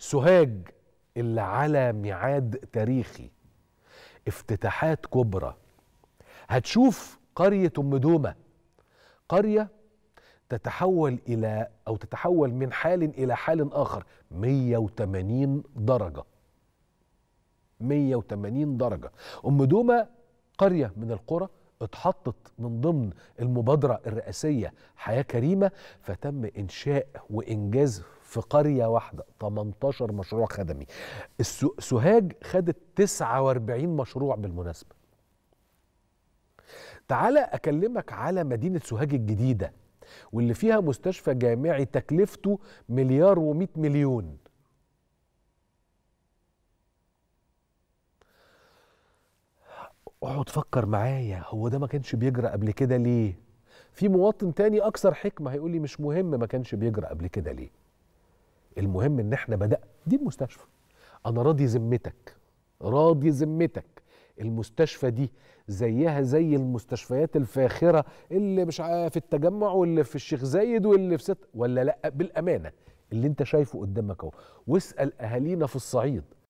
سوهاج اللي على ميعاد تاريخي افتتاحات كبرى هتشوف قرية أم دومة قرية تتحول إلى أو تتحول من حال إلى حال آخر 180 درجة 180 درجة أم دومة قرية من القرى اتحطت من ضمن المبادرة الرئاسية حياة كريمة فتم إنشاء وإنجاز في قريه واحده 18 مشروع خدمي سوهاج خدت 49 مشروع بالمناسبه تعالى اكلمك على مدينه سوهاج الجديده واللي فيها مستشفى جامعي تكلفته مليار و100 مليون اقعد فكر معايا هو ده ما كانش بيجرى قبل كده ليه في مواطن تاني اكثر حكمه هيقول لي مش مهم ما كانش بيجرى قبل كده ليه المهم ان احنا بدأنا دي المستشفى انا راضي ذمتك راضي ذمتك المستشفى دي زيها زي المستشفيات الفاخره اللي مش في التجمع واللي في الشيخ زايد واللي في ست ولا لا بالامانه اللي انت شايفه قدامك اهو واسال اهالينا في الصعيد